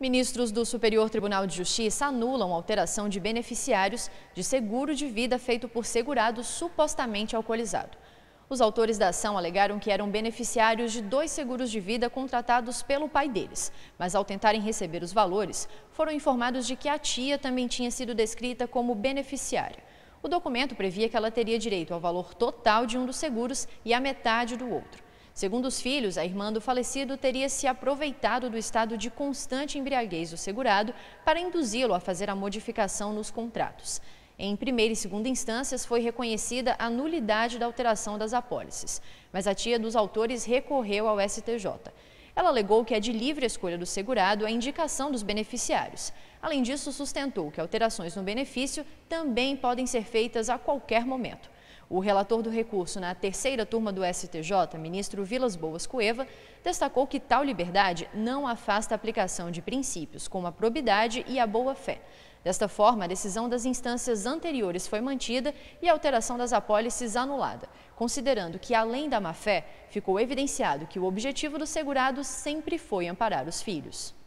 Ministros do Superior Tribunal de Justiça anulam alteração de beneficiários de seguro de vida feito por segurado supostamente alcoolizado. Os autores da ação alegaram que eram beneficiários de dois seguros de vida contratados pelo pai deles, mas ao tentarem receber os valores, foram informados de que a tia também tinha sido descrita como beneficiária. O documento previa que ela teria direito ao valor total de um dos seguros e à metade do outro. Segundo os filhos, a irmã do falecido teria se aproveitado do estado de constante embriaguez do segurado para induzi-lo a fazer a modificação nos contratos. Em primeira e segunda instâncias, foi reconhecida a nulidade da alteração das apólices, mas a tia dos autores recorreu ao STJ. Ela alegou que é de livre escolha do segurado a indicação dos beneficiários. Além disso, sustentou que alterações no benefício também podem ser feitas a qualquer momento. O relator do recurso na terceira turma do STJ, ministro Vilas Boas Cueva, destacou que tal liberdade não afasta a aplicação de princípios como a probidade e a boa-fé. Desta forma, a decisão das instâncias anteriores foi mantida e a alteração das apólices anulada, considerando que, além da má-fé, ficou evidenciado que o objetivo do segurado sempre foi amparar os filhos.